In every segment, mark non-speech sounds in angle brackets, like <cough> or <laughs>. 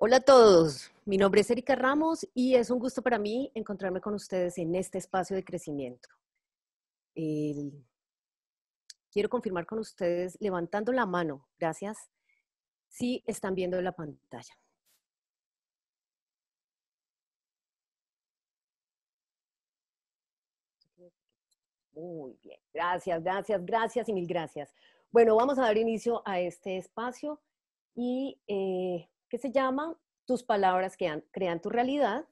Hola a todos, mi nombre es Erika Ramos y es un gusto para mí encontrarme con ustedes en este espacio de crecimiento. Quiero confirmar con ustedes levantando la mano, gracias, si están viendo la pantalla. Muy bien, gracias, gracias, gracias y mil gracias. Bueno, vamos a dar inicio a este espacio y eh, que se llama Tus palabras crean, crean tu realidad.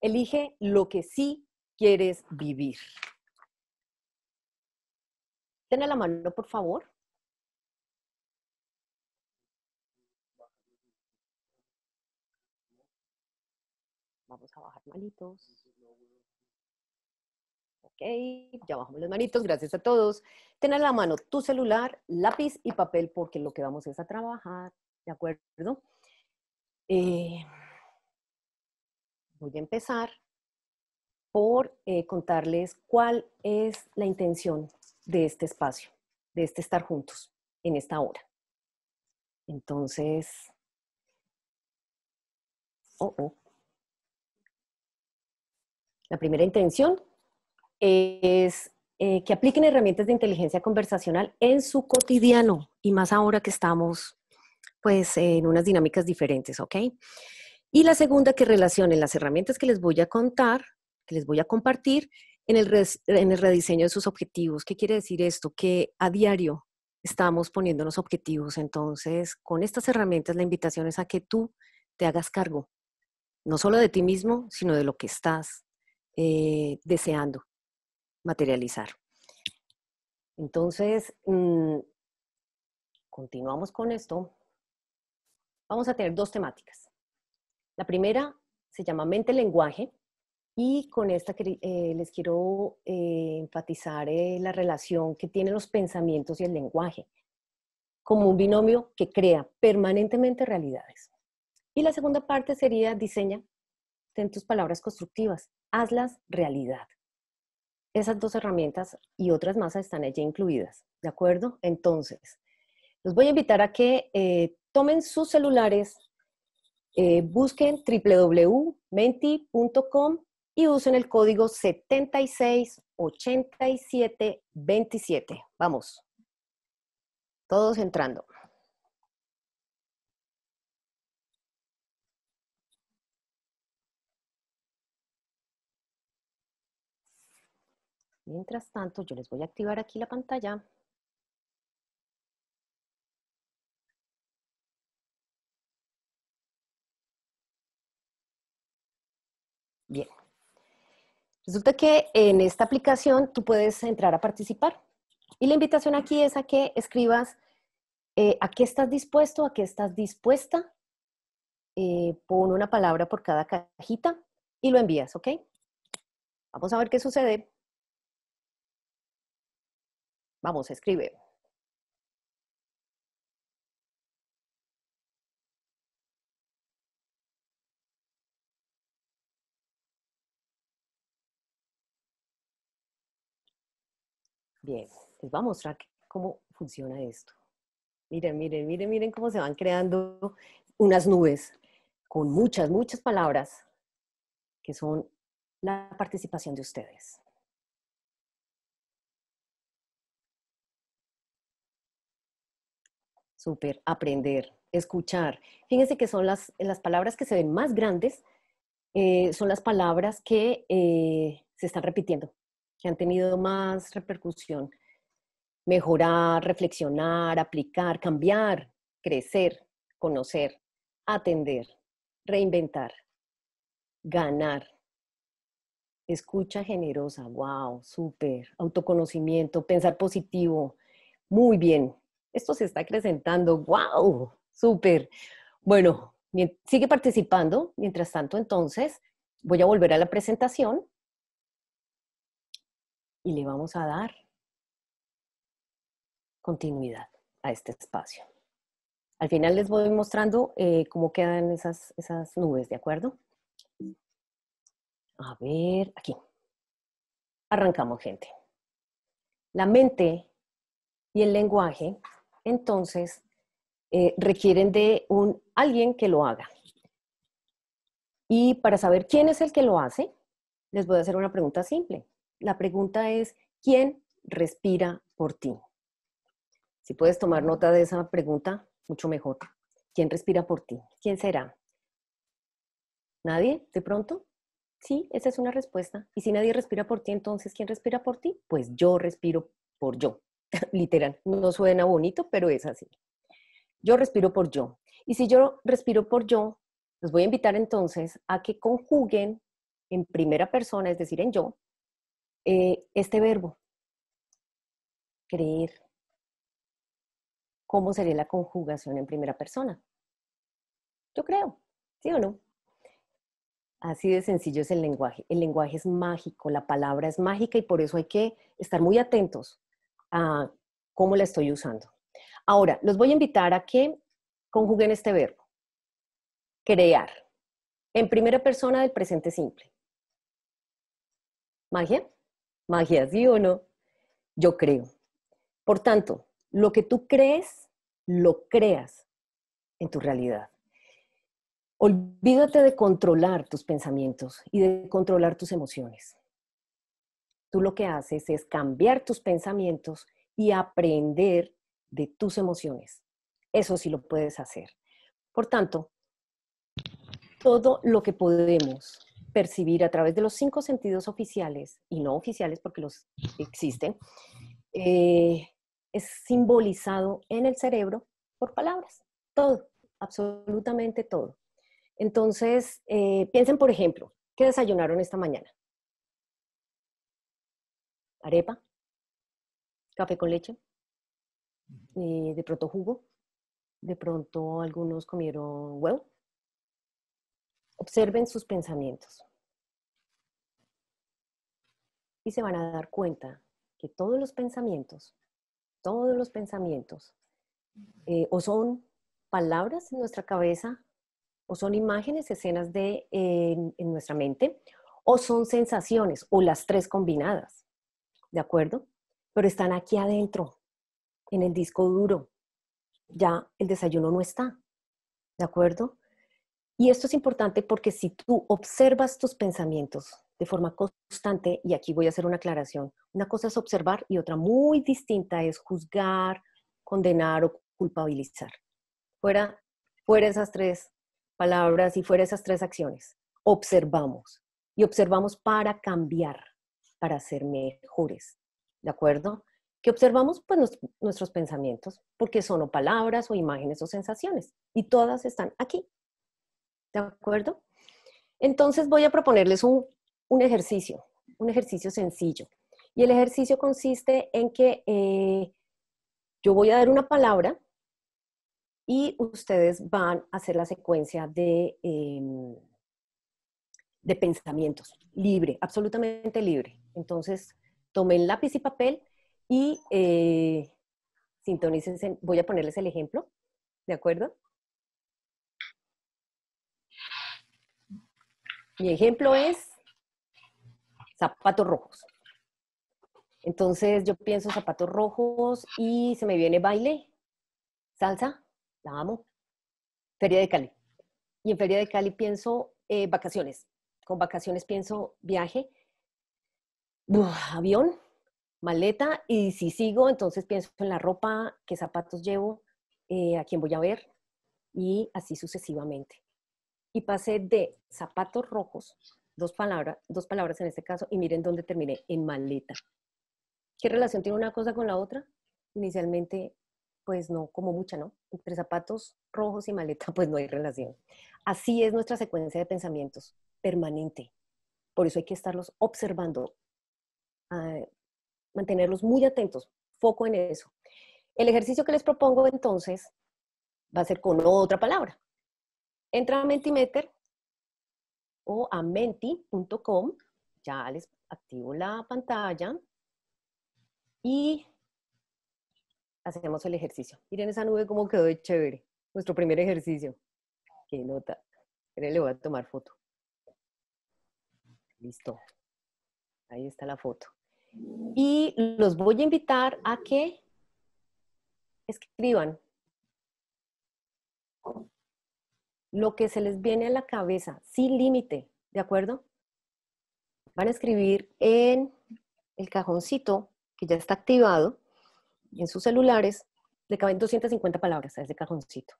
Elige lo que sí quieres vivir. Ten la mano, por favor. Vamos a bajar manitos. Ok, ya bajamos los manitos, gracias a todos. Ten la mano tu celular, lápiz y papel porque lo que vamos es a trabajar, ¿de acuerdo? Eh, voy a empezar por eh, contarles cuál es la intención de este espacio, de este estar juntos en esta hora. Entonces, oh, oh. la primera intención es eh, que apliquen herramientas de inteligencia conversacional en su cotidiano y más ahora que estamos pues en unas dinámicas diferentes, ¿ok? Y la segunda que relacionen las herramientas que les voy a contar, que les voy a compartir, en el, rediseño de sus objetivos. ¿Qué quiere decir esto? Que a diario estamos poniendo los objetivos. Entonces, con estas herramientas, la invitación es a que tú te hagas cargo, no solo de ti mismo, sino de lo que estás eh, deseando materializar. Entonces, mm, continuamos con esto vamos a tener dos temáticas. La primera se llama mente-lenguaje y con esta eh, les quiero eh, enfatizar eh, la relación que tienen los pensamientos y el lenguaje como un binomio que crea permanentemente realidades. Y la segunda parte sería diseña, ten tus palabras constructivas, hazlas realidad. Esas dos herramientas y otras más están allí incluidas, ¿de acuerdo? Entonces, los voy a invitar a que tomen sus celulares, eh, busquen www.menti.com y usen el código 768727. Vamos. Todos entrando. Mientras tanto, yo les voy a activar aquí la pantalla. Resulta que en esta aplicación tú puedes entrar a participar. Y la invitación aquí es a que escribas eh, a qué estás dispuesto, a qué estás dispuesta. Eh, pon una palabra por cada cajita y lo envías, ¿ok? Vamos a ver qué sucede. Vamos, escribe. Bien, les voy a mostrar cómo funciona esto. Miren, miren, miren, miren cómo se van creando unas nubes con muchas, muchas palabras que son la participación de ustedes. Súper, aprender, escuchar. Fíjense que son las, las palabras que se ven más grandes, eh, son las palabras que eh, se están repitiendo que han tenido más repercusión. Mejorar, reflexionar, aplicar, cambiar, crecer, conocer, atender, reinventar, ganar. Escucha generosa, wow, súper. Autoconocimiento, pensar positivo, muy bien. Esto se está acrecentando, wow, súper. Bueno, sigue participando. Mientras tanto, entonces, voy a volver a la presentación y le vamos a dar continuidad a este espacio. Al final les voy mostrando eh, cómo quedan esas, nubes, ¿de acuerdo? A ver, aquí. Arrancamos, gente. La mente y el lenguaje, entonces, eh, requieren de un alguien que lo haga. Y para saber quién es el que lo hace, les voy a hacer una pregunta simple la pregunta es, ¿quién respira por ti? Si puedes tomar nota de esa pregunta, mucho mejor. ¿Quién respira por ti? ¿Quién será? ¿Nadie? ¿De pronto? Sí, esa es una respuesta. Y si nadie respira por ti, entonces, ¿quién respira por ti? Pues yo respiro por yo. <laughs> Literal, no suena bonito, pero es así. Yo respiro por yo. Y si yo respiro por yo, los voy a invitar entonces a que conjuguen en primera persona, es decir, en yo, eh, este verbo, creer, ¿cómo sería la conjugación en primera persona? Yo creo, ¿sí o no? Así de sencillo es el lenguaje. El lenguaje es mágico, la palabra es mágica y por eso hay que estar muy atentos a cómo la estoy usando. Ahora, los voy a invitar a que conjuguen este verbo. Crear. En primera persona del presente simple. ¿Magia? magia, ¿sí o no? Yo creo. Por tanto, lo que tú crees, lo creas en tu realidad. Olvídate de controlar tus pensamientos y de controlar tus emociones. Tú lo que haces es cambiar tus pensamientos y aprender de tus emociones. Eso sí lo puedes hacer. Por tanto, todo lo que podemos percibir a través de los cinco sentidos oficiales y no oficiales porque los existen, eh, es simbolizado en el cerebro por palabras. Todo, absolutamente todo. Entonces, eh, piensen, por ejemplo, ¿qué desayunaron esta mañana? Arepa, café con leche, eh, de pronto jugo, de pronto algunos comieron huevo. Observen sus pensamientos y se van a dar cuenta que todos los pensamientos, todos los pensamientos, eh, o son palabras en nuestra cabeza, o son imágenes, escenas de, en nuestra mente, o son sensaciones, o las tres combinadas, ¿de acuerdo? Pero están aquí adentro, en el disco duro. Ya el desayuno no está, ¿de acuerdo? Y esto es importante porque si tú observas tus pensamientos, de forma constante, y aquí voy a hacer una aclaración, una cosa es observar y otra muy distinta es juzgar, condenar o culpabilizar. Fuera, fuera esas tres palabras y fuera esas tres acciones. Observamos y observamos para cambiar, para ser mejores. ¿De acuerdo? que observamos pues, nuestros pensamientos, porque son palabras o imágenes o sensaciones, y todas están aquí. ¿De acuerdo? Entonces voy a proponerles un un ejercicio, un ejercicio sencillo. Y el ejercicio consiste en que eh, yo voy a dar una palabra y ustedes van a hacer la secuencia de, em, de pensamientos, libre, absolutamente libre. Entonces, tomen lápiz y papel y eh, Voy a ponerles el ejemplo, ¿de acuerdo? Mi ejemplo es zapatos rojos. Entonces yo pienso zapatos rojos y se me viene baile, salsa, la amo, Feria de Cali. Y en Feria de Cali pienso eh, vacaciones. Con vacaciones pienso viaje, avión, maleta. Y si sigo, entonces pienso en la ropa, qué zapatos llevo, eh, a quién voy a ver y así sucesivamente. Y pasé de zapatos rojos dos palabras, dos palabras en este caso, y miren dónde terminé, en maleta. ¿Qué relación tiene una cosa con la otra? Inicialmente, pues no, como mucha, ¿no? Entre zapatos rojos y maleta, <laughs> pues no hay relación. Así es nuestra secuencia de pensamientos, permanente. Por eso hay que estarlos observando, ah, mantenerlos muy atentos, foco en eso. El ejercicio que les propongo entonces va a ser con otra palabra. Entra a Mentimeter o a menti.com. Ya les activo la pantalla y hacemos el ejercicio. Miren esa nube cómo quedó chévere. Nuestro primer ejercicio. Qué nota. le voy a tomar foto. Listo. Ahí está la foto. Y los voy a invitar a que escriban lo que se les viene a la cabeza, sin límite, ¿de acuerdo? Van a escribir en el cajoncito que ya está activado, en sus celulares, le caben 250 palabras a ese cajoncito.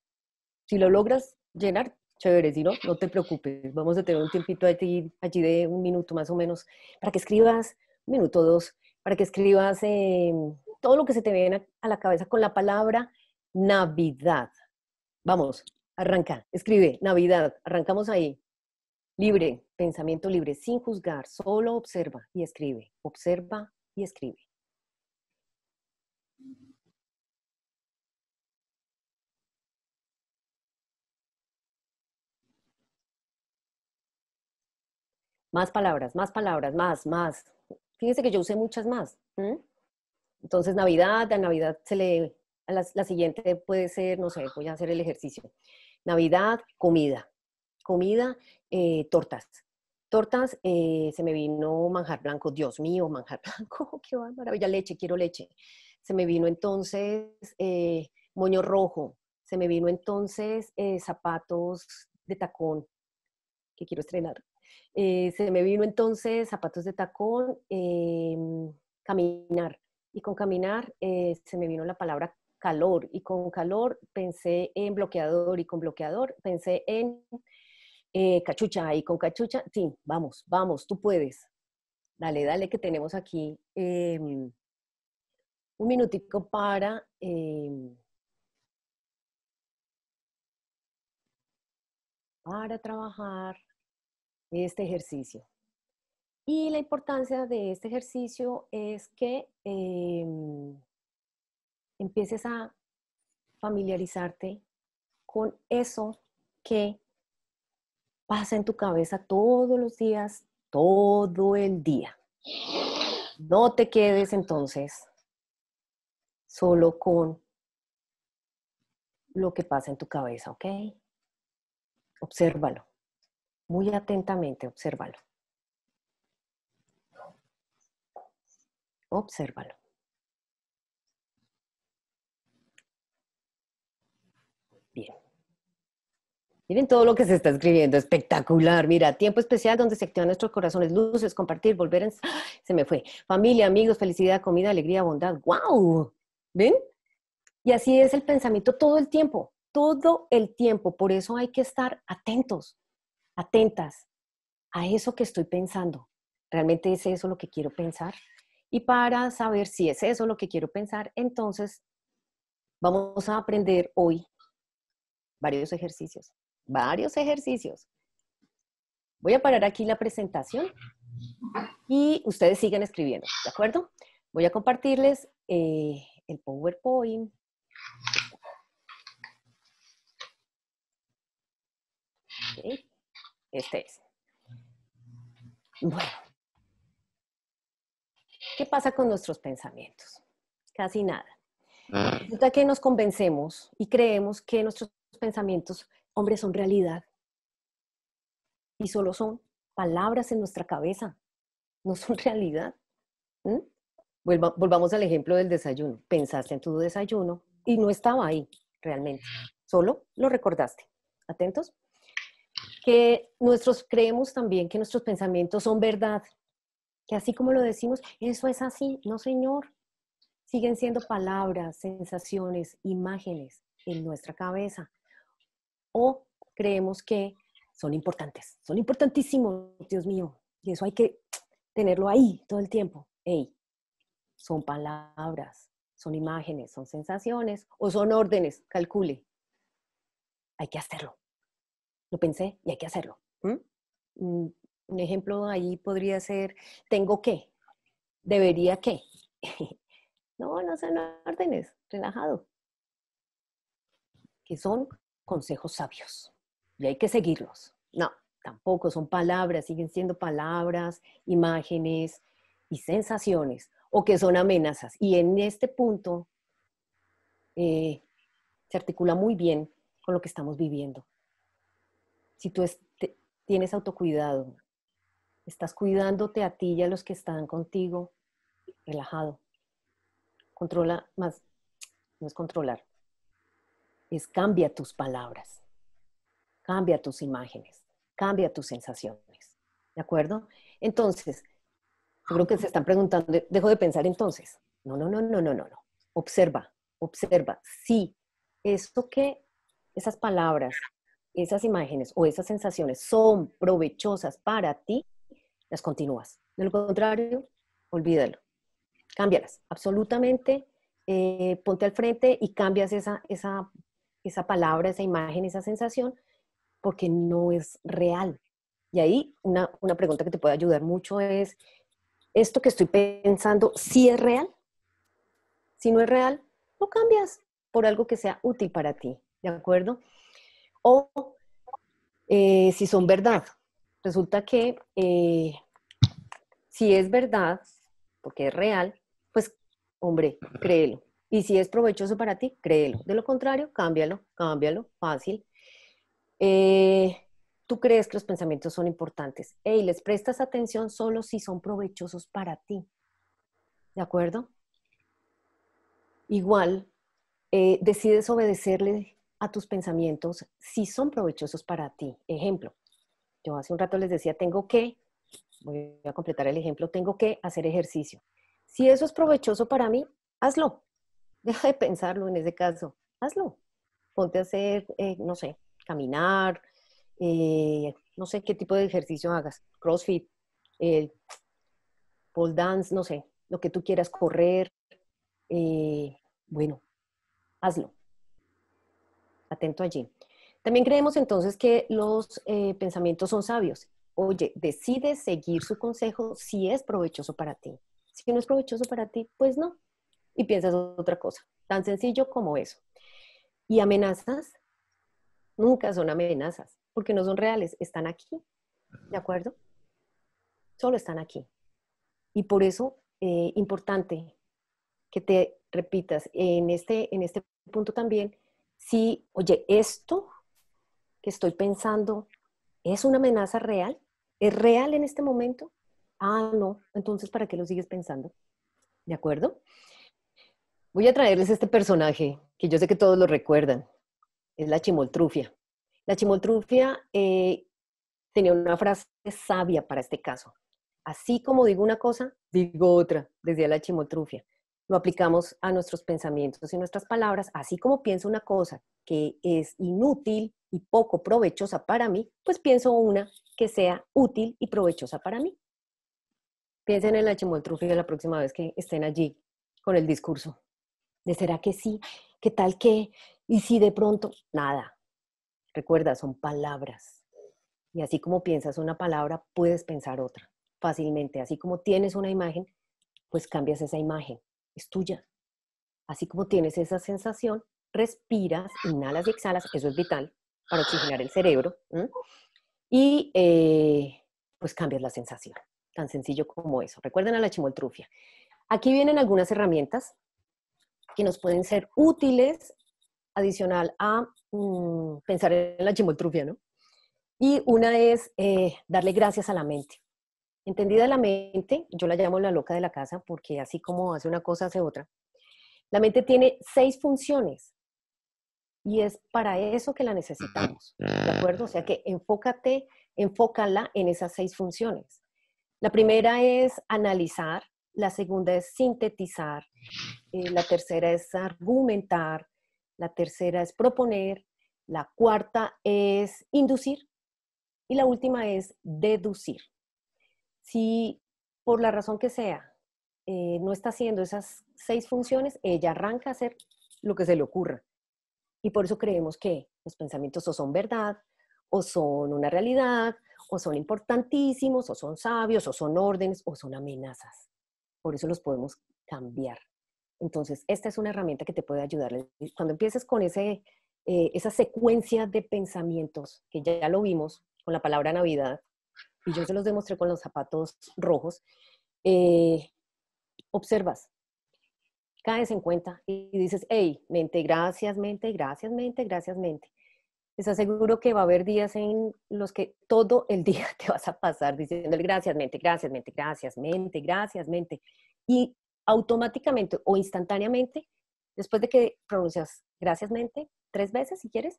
Si lo logras llenar, chévere, si no, no te preocupes, vamos a tener un tiempito allí, allí de un minuto más o menos, para que escribas, un minuto dos, para que escribas eh, todo lo que se te viene a la cabeza con la palabra Navidad. Vamos, Arranca, escribe, Navidad, arrancamos ahí. Libre, pensamiento libre, sin juzgar, solo observa y escribe, observa y escribe. Más palabras, más palabras, más, más. Fíjense que yo usé muchas más. Entonces, Navidad, a Navidad se le... A la siguiente puede ser, no sé, voy a hacer el ejercicio. Navidad, comida, comida, eh, tortas. Tortas, eh, se me vino manjar blanco, Dios mío, manjar <laughs> blanco, qué maravilla, leche, quiero leche. Se me vino entonces eh, moño rojo, se me vino entonces zapatos de tacón, que em, quiero estrenar. se me vino entonces zapatos de tacón, caminar. Y con caminar se me vino la palabra calor y con calor pensé en bloqueador y con bloqueador pensé en eh, cachucha y con cachucha, sí, vamos, vamos, tú puedes. Dale, dale que tenemos aquí em, un minutico para... Em, para trabajar este ejercicio. Y la importancia de este ejercicio es que em, empieces a familiarizarte con eso que pasa en tu cabeza todos los días, todo el día. No te quedes entonces solo con lo que pasa en tu cabeza, ¿ok? Obsérvalo. Muy atentamente, obsérvalo. Obsérvalo. Miren todo lo que se está escribiendo, espectacular. Mira, tiempo especial donde se activan nuestros corazones, luces, compartir, volver ¡Ah! Se me fue. Familia, amigos, felicidad, comida, alegría, bondad. ¡Wow! ¿Ven? Y así es el pensamiento todo el tiempo, todo el tiempo. Por eso hay que estar atentos, atentas a eso que estoy pensando. ¿Realmente es eso lo que quiero pensar? Y para saber si es eso lo que quiero pensar, entonces vamos a aprender hoy varios ejercicios varios ejercicios. Voy a parar aquí la presentación y ustedes sigan escribiendo, ¿de acuerdo? Voy a compartirles eh, el PowerPoint. Este es. Bueno, ¿qué pasa con nuestros pensamientos? Casi nada. Ah. Resulta que nos convencemos y creemos que nuestros pensamientos hombres son realidad y solo son palabras en nuestra cabeza, no son <laughs> realidad. volvamos al ejemplo del desayuno. Pensaste en tu desayuno y no estaba ahí realmente, solo lo recordaste. ¿Atentos? Que nuestros creemos también que nuestros pensamientos son verdad, que así como lo decimos, eso es así, no señor. Siguen siendo palabras, sensaciones, imágenes en nuestra cabeza creemos que son importantes, son importantísimos, Dios mío, y eso hay que tenerlo ahí todo el tiempo. Hey, son palabras, son imágenes, son sensaciones o son órdenes, calcule. Hay que hacerlo. Lo pensé y hay que hacerlo. Mm, un ejemplo ahí podría ser, tengo que, debería que. <laughs> no, no son órdenes, relajado. Que son consejos sabios y hay que seguirlos. No, tampoco son palabras, siguen siendo palabras, imágenes y sensaciones o que son amenazas. Y en este punto eh, se articula muy bien con lo que estamos viviendo. Si tú tienes autocuidado, estás cuidándote a ti y a los que están contigo, relajado. Controla más, no es controlar, es cambia tus palabras, cambia tus imágenes, cambia tus sensaciones. ¿De acuerdo? Entonces, creo que se están preguntando, dejo de pensar entonces. No, no, no, no, no, no, no. Observa, observa. Si eso que esas palabras, esas imágenes o esas sensaciones son provechosas para ti, las continúas. De lo contrario, olvídalo. Cámbialas. Absolutamente. Eh, ponte al frente y cambias esa, esa esa palabra, esa imagen, esa sensación, porque no es real. Y ahí una, pregunta que te puede ayudar mucho es, ¿esto que estoy pensando si es real? Si no es real, lo cambias por algo que sea útil para ti, ¿de acuerdo? O eh, si son verdad. Resulta que eh, si es verdad, porque es real, pues hombre, créelo. Y si es provechoso para ti, créelo. De lo contrario, cámbialo, cámbialo, fácil. Eh, tú crees que los pensamientos son importantes. Hey, les prestas atención solo si son provechosos para ti. ¿De acuerdo? Igual, eh, decides obedecerle a tus pensamientos si son provechosos para ti. Ejemplo, yo hace un rato les decía, tengo que, voy a completar el ejemplo, tengo que hacer ejercicio. Si eso es provechoso para mí, hazlo. Deja de pensarlo en ese caso, hazlo. Ponte a hacer, eh, no sé, caminar, eh, no sé qué tipo de ejercicio hagas, CrossFit, pole dance, no sé, lo que tú quieras, correr. Eh, bueno, hazlo. Atento allí. También creemos entonces que los pensamientos son sabios. Oye, decide seguir su consejo si es provechoso para ti. Si no es provechoso para ti, pues no, y piensas otra cosa. Tan sencillo como eso. Y amenazas nunca son amenazas, porque no son reales, están aquí, ¿de acuerdo? Solo están aquí. Y por eso es eh, importante que te repitas en este, en este punto también, si, oye, esto que estoy pensando es una amenaza real, es real en este momento, ah, no, entonces ¿para qué lo sigues pensando? ¿De acuerdo? Voy a traerles este personaje que yo sé que todos lo recuerdan. Es la chimoltrufia. La chimoltrufia eh, tenía una frase sabia para este caso. Así como digo una cosa, digo otra, desde la chimoltrufia. Lo aplicamos a nuestros pensamientos y nuestras palabras. Así como pienso una cosa que es inútil y poco provechosa para mí, pues pienso una que sea útil y provechosa para mí. Piensen en la chimoltrufia la próxima vez que estén allí con el discurso de será que sí, qué tal que, y si de pronto, nada. Recuerda, son palabras. Y así como piensas una palabra, puedes pensar otra fácilmente. Así como tienes una imagen, pues cambias esa imagen. Es tuya. Así como tienes esa sensación, respiras, inhalas y exhalas. Eso es vital para oxigenar el cerebro. Y eh, pues cambias la sensación. Tan sencillo como eso. Recuerden a la chimoltrufia. Aquí vienen algunas herramientas que nos pueden ser útiles adicional a mm, pensar en la chimoltrufia, ¿no? Y una es eh, darle gracias a la mente. Entendida la mente, yo la llamo la loca de la casa porque así como hace una cosa, hace otra. La mente tiene seis funciones y es para eso que la necesitamos, ¿de acuerdo? O sea que enfócate, enfócala en esas seis funciones. La primera es analizar, la segunda es sintetizar, eh, la tercera es argumentar, la tercera es proponer, la cuarta es inducir y la última es deducir. Si por la razón que sea eh, no está haciendo esas seis funciones, ella arranca a hacer lo que se le ocurra. Y por eso creemos que los pensamientos o son verdad, o son una realidad, o son importantísimos, o son sabios, o son órdenes, o son amenazas por eso los podemos cambiar. Entonces, esta es una herramienta que te puede ayudar. Cuando empieces con ese, eh, esa secuencia de pensamientos, que ya, lo vimos con la palabra Navidad, y yo se los demostré con los zapatos rojos, eh, observas, caes en cuenta y dices, hey, mente, gracias, mente, gracias, mente, gracias, mente les aseguro que va a haber días en los que todo el <laughs> día te vas a pasar diciéndole gracias, mente, gracias, mente, gracias, mente, gracias, mente. Y automáticamente o instantáneamente, después de que pronuncias gracias, mente, tres veces si quieres,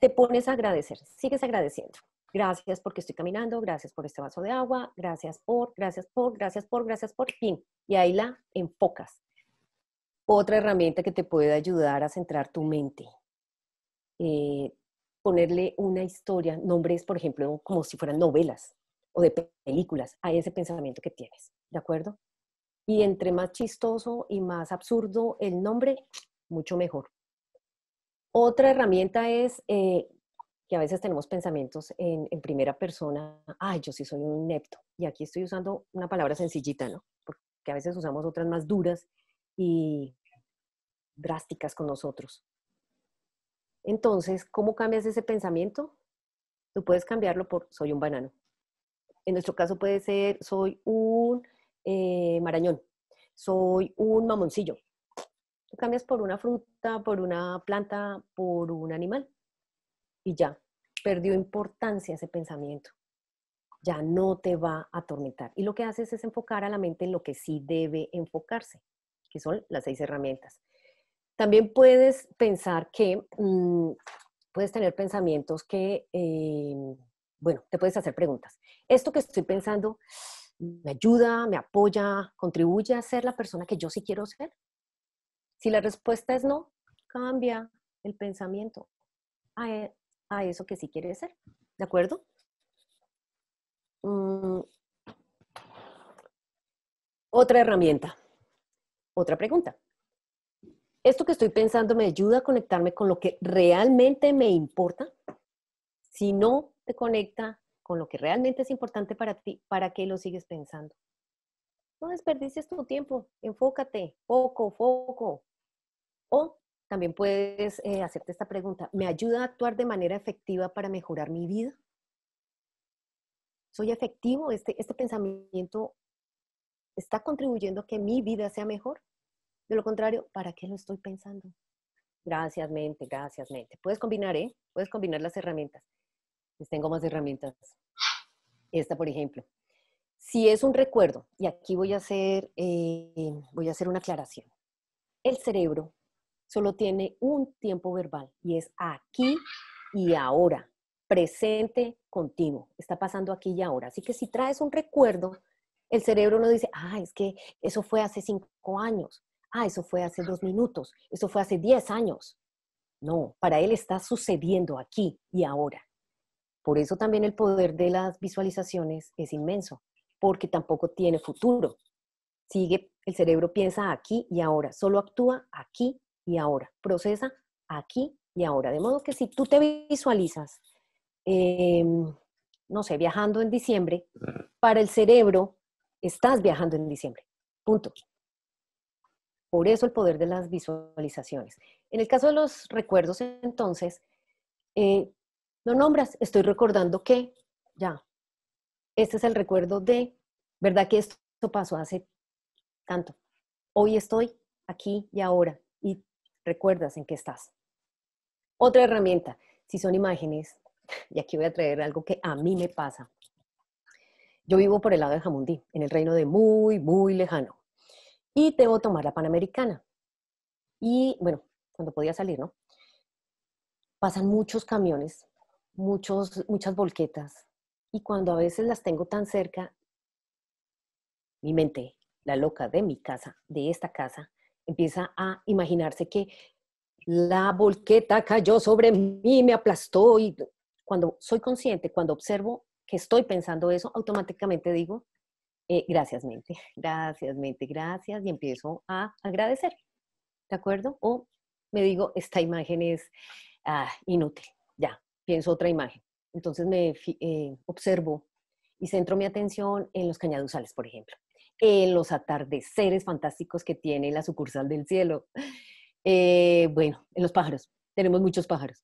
te pones a agradecer, sigues agradeciendo. Gracias porque estoy caminando, gracias por este vaso de agua, gracias por, gracias por, gracias por, gracias por, fin. Y ahí la enfocas. Otra herramienta que te puede ayudar a centrar tu mente, eh, ponerle una historia, nombres, por ejemplo, como si fueran novelas o de películas, a ese pensamiento que tienes, ¿de acuerdo? Y entre más chistoso y más absurdo el nombre, mucho mejor. Otra herramienta es eh, que a veces tenemos pensamientos en, primera persona, ay, yo sí soy un inepto. Y aquí estoy usando una palabra sencillita, ¿no? Porque a veces usamos otras más duras y drásticas con nosotros. Entonces, ¿cómo cambias ese pensamiento? Tú puedes cambiarlo por soy un banano. En nuestro caso puede ser soy un eh, marañón, soy un mamoncillo. Tú cambias por una fruta, por una planta, por un animal. Y ya, perdió importancia ese pensamiento. Ya no te va a atormentar. Y lo que haces es enfocar a la mente en lo que sí debe enfocarse, que son las seis herramientas. También puedes pensar que mm, puedes tener pensamientos que, eh, bueno, te puedes hacer preguntas. Esto que estoy pensando me ayuda, me apoya, contribuye a ser la persona que yo sí quiero ser. Si la respuesta es no, cambia el pensamiento a, e, eso que sí quiere ser. ¿De acuerdo? Mm. Otra herramienta, otra pregunta. ¿Esto que estoy pensando me ayuda a conectarme con lo que realmente me importa? Si no te conecta con lo que realmente es importante para ti, ¿para qué lo sigues pensando? No desperdicies tu tiempo, enfócate, foco, foco. O también puedes eh, hacerte esta pregunta, ¿me ayuda a actuar de manera efectiva para mejorar mi vida? ¿Soy efectivo? este, este pensamiento está contribuyendo a que mi vida sea mejor? De lo contrario, ¿para qué lo estoy pensando? Gracias, mente, gracias, mente. Puedes combinar, ¿eh? Puedes combinar las herramientas. Les tengo más herramientas. Esta, por ejemplo. Si es un recuerdo, y aquí voy a hacer, eh, voy a hacer una aclaración. El cerebro solo tiene un tiempo verbal y es aquí y ahora, presente continuo. Está pasando aquí y ahora. Así que si traes un recuerdo, el cerebro no dice, ah, es que eso fue hace cinco años ah, eso fue hace dos minutos, eso fue hace diez años. No, para él está sucediendo aquí y ahora. Por eso también el poder de las visualizaciones es inmenso, porque tampoco tiene futuro. Sigue, el cerebro piensa aquí y ahora, solo actúa aquí y ahora, procesa aquí y ahora. De modo que si tú te visualizas, em, no sé, viajando en diciembre, para el cerebro estás viajando en diciembre. Punto. Por eso el poder de las visualizaciones. En el caso de los recuerdos, entonces, no eh, nombras, estoy recordando que, ya, este es el recuerdo de, ¿verdad que esto pasó hace tanto? Hoy estoy aquí y ahora y recuerdas en qué estás. Otra herramienta, si son imágenes, <laughs> y aquí voy a traer algo que a mí me pasa. Yo vivo por el lado de Jamundí, en el reino de muy, muy lejano y debo tomar la Panamericana. Y bueno, cuando podía salir, ¿no? Pasan muchos camiones, muchos, muchas volquetas, y cuando a veces las tengo tan cerca, mi mente, la loca de mi casa, de esta casa, empieza a imaginarse que la volqueta cayó sobre mí, me aplastó y cuando soy consciente, cuando observo que estoy pensando eso, automáticamente digo, eh, gracias mente, <laughs> gracias mente, gracias y empiezo a agradecer, ¿de acuerdo? O me digo, esta imagen es ah, inútil, ya, pienso otra imagen. Entonces me eh, observo y centro mi atención en los cañaduzales, por ejemplo, en los atardeceres fantásticos que tiene la sucursal del cielo, eh, bueno, en los pájaros, tenemos muchos pájaros,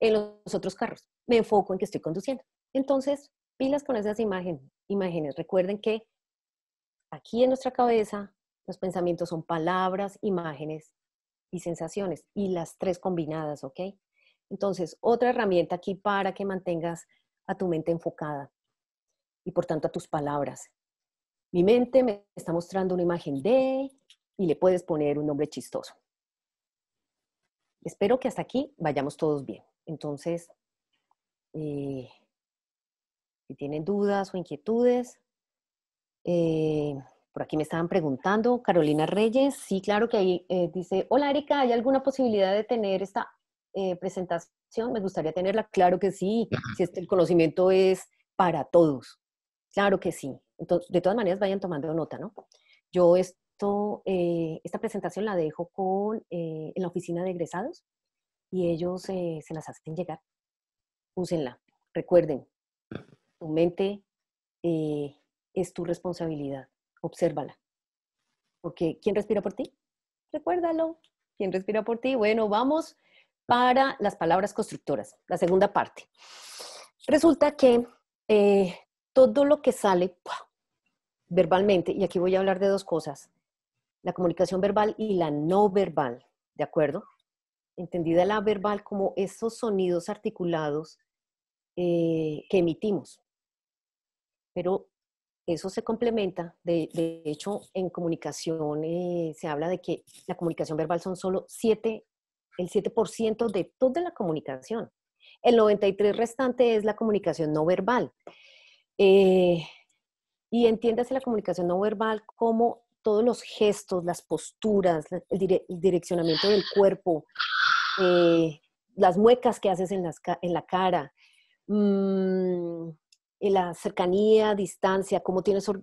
en los otros carros, me enfoco en que estoy conduciendo. Entonces, pilas con esas imágenes, recuerden que aquí en nuestra cabeza, los pensamientos son palabras, imágenes y sensaciones, y las tres combinadas, ¿ok? Entonces, otra herramienta aquí para que mantengas a tu mente enfocada y por tanto a tus palabras. Mi mente me está mostrando una imagen de y le puedes poner un nombre chistoso. Espero que hasta aquí vayamos todos bien. Entonces, eh, si tienen dudas o inquietudes, eh, por aquí me estaban preguntando, Carolina Reyes, sí, claro que ahí eh, dice, hola Erika, ¿hay alguna posibilidad de tener esta eh, presentación? Me gustaría tenerla, claro que sí, si el conocimiento es para todos, claro que sí. Entonces, de todas maneras, vayan tomando nota, ¿no? Yo esto, esta presentación la dejo con, en la oficina de egresados y ellos se las hacen llegar. Úsenla, recuerden, tu mente es tu responsabilidad. Obsérvala. Porque ¿quién respira por ti? Recuérdalo. ¿Quién respira por ti? Bueno, vamos para las palabras constructoras, la segunda parte. Resulta que eh, todo lo que sale verbalmente, y aquí voy a hablar de dos cosas, la comunicación verbal y la no verbal, ¿de acuerdo? Entendida la verbal como esos sonidos articulados eh, que emitimos. Pero eso se complementa. De, hecho, en comunicación eh, se habla de que la comunicación verbal son solo 7, el 7% de toda la comunicación. El 93% restante es la comunicación no verbal. Eh, y entiéndase la comunicación no verbal como todos los gestos, las posturas, el, direccionamiento del cuerpo, eh, las muecas que haces en, las, en la cara, mm, eh, la cercanía, distancia, cómo tienes eh,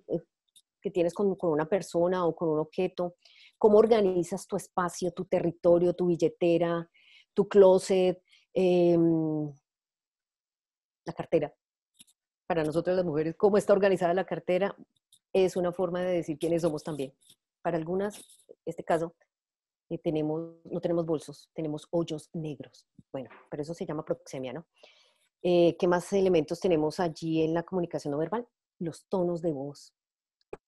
que tienes con, una persona o con un objeto, cómo organizas tu espacio, tu territorio, tu billetera, tu closet, em, la cartera. Para nosotros las mujeres, cómo está organizada la cartera es una forma de decir quiénes somos también. Para algunas, en este caso, eh, tenemos, no tenemos bolsos, tenemos hoyos negros. Bueno, pero eso se llama proxemia, ¿no? Eh, ¿Qué más elementos tenemos allí en la comunicación no verbal? Los tonos de voz,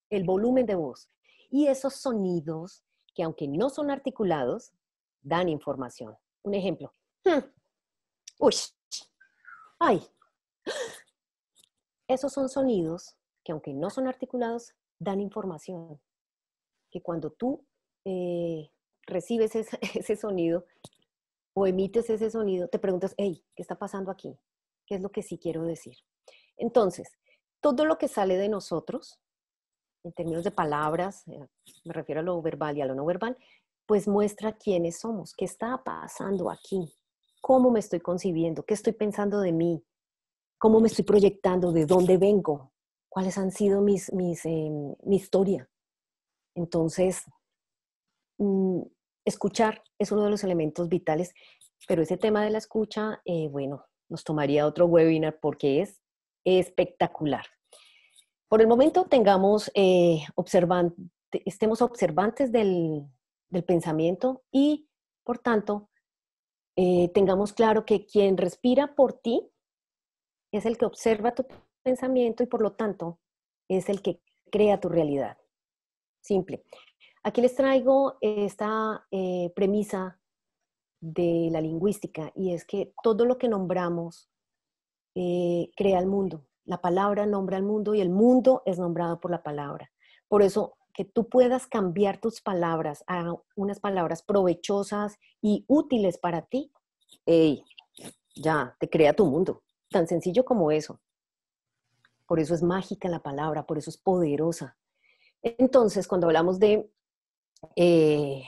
el volumen de voz y esos sonidos que aunque no son articulados, dan información. Un ejemplo. Hmm, uy. Ay. Esos son sonidos que aunque no son articulados, dan información. Que cuando tú eh, recibes ese, <laughs> ese, sonido o emites ese sonido, te preguntas, hey, ¿qué está pasando aquí? es lo que sí quiero decir? Entonces, todo lo que sale de nosotros, en términos de palabras, eh, me refiero a lo verbal y a lo no verbal, pues muestra quiénes somos, qué está pasando aquí, cómo me estoy concibiendo, qué estoy pensando de mí, cómo me estoy proyectando, de dónde vengo, cuáles han sido mis, mis eh, mi historia. Entonces, mm, escuchar es uno de los elementos vitales, pero ese tema de la escucha, eh, bueno, nos tomaría otro webinar porque es espectacular. Por el momento tengamos eh, estemos observantes del, pensamiento y, por tanto, eh, tengamos claro que quien respira por ti es el que observa tu pensamiento y, por lo tanto, es el que crea tu realidad. Simple. Aquí les traigo esta eh, premisa de la lingüística y es que todo lo que nombramos eh, crea el mundo. La palabra nombra el mundo y el mundo es nombrado por la palabra. Por eso que tú puedas cambiar tus palabras a unas palabras provechosas y útiles para ti, ya te crea tu mundo. Tan sencillo como eso. Por eso es mágica la palabra, por eso es poderosa. Entonces, cuando hablamos de eh,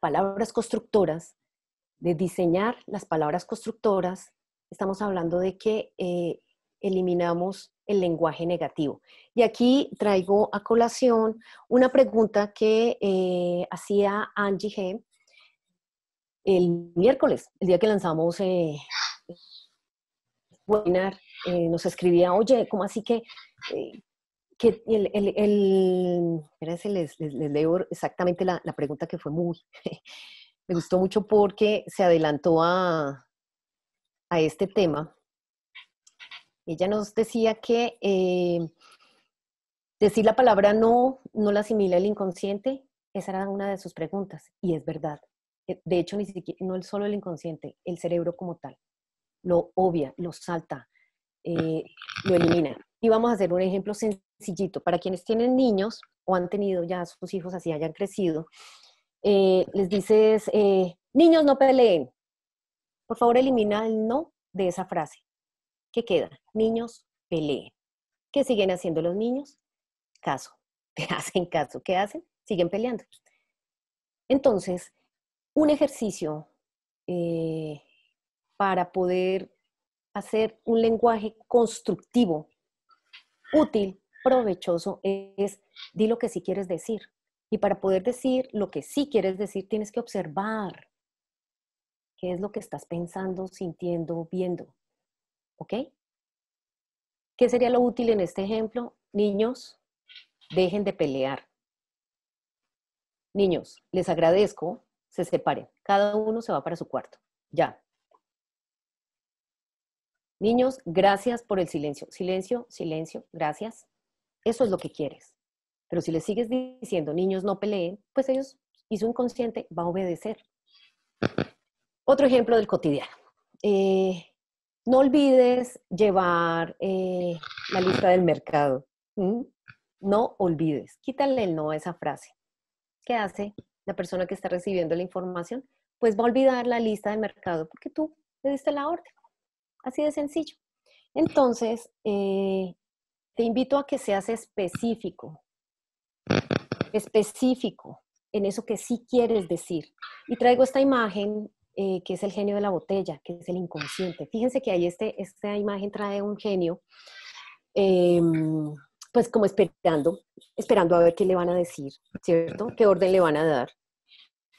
palabras constructoras, de diseñar las palabras constructoras, estamos hablando de que eh, eliminamos el lenguaje negativo. Y aquí traigo a colación una pregunta que eh, hacía Angie G el miércoles, el día que lanzamos el eh, webinar, nos escribía, oye, ¿cómo así que, que el, el, les, leo exactamente la, la pregunta que fue muy gustó mucho porque se adelantó a, este tema. Ella nos decía que eh, decir la palabra no, no la asimila el inconsciente. Esa era una de sus preguntas y es verdad. Eh, de hecho, ni no es solo el inconsciente, el cerebro como tal. Lo obvia, lo salta, eh, lo elimina. Y vamos a hacer un ejemplo sencillito. Para quienes tienen niños o han tenido ya sus hijos así hayan crecido, eh, les dices, eh, niños no peleen. Por favor, elimina el no de esa frase. ¿Qué queda? Niños peleen. ¿Qué siguen haciendo los niños? Caso. <laughs> Te hacen caso. ¿Qué hacen? Siguen peleando. Entonces, un ejercicio eh, para poder hacer un lenguaje constructivo, útil, provechoso, es, di lo que sí quieres decir. Y para poder decir lo que sí quieres decir, tienes que observar qué es lo que estás pensando, sintiendo, viendo. ¿Ok? ¿Qué sería lo útil en este ejemplo? Niños, dejen de pelear. Niños, les agradezco, se separen. Cada uno se va para su cuarto. Ya. Niños, gracias por el silencio. Silencio, silencio, gracias. Eso es lo que quieres. Pero si le sigues diciendo, niños no peleen, pues ellos y su inconsciente va a obedecer. Otro ejemplo del cotidiano. Eh, no olvides llevar eh, la lista del mercado. No olvides. Quítale el no a esa frase. ¿Qué hace la persona que está recibiendo la información? Pues va a olvidar la lista del mercado porque tú le diste la orden. Así de sencillo. Entonces, eh, te invito a que seas específico específico en eso que sí quieres decir. Y traigo esta imagen eh, que es el genio de la botella, que es el inconsciente. Fíjense que ahí este, esta imagen trae un genio, em, pues como esperando, esperando a ver qué le van a decir, ¿cierto? ¿Qué orden le van a dar?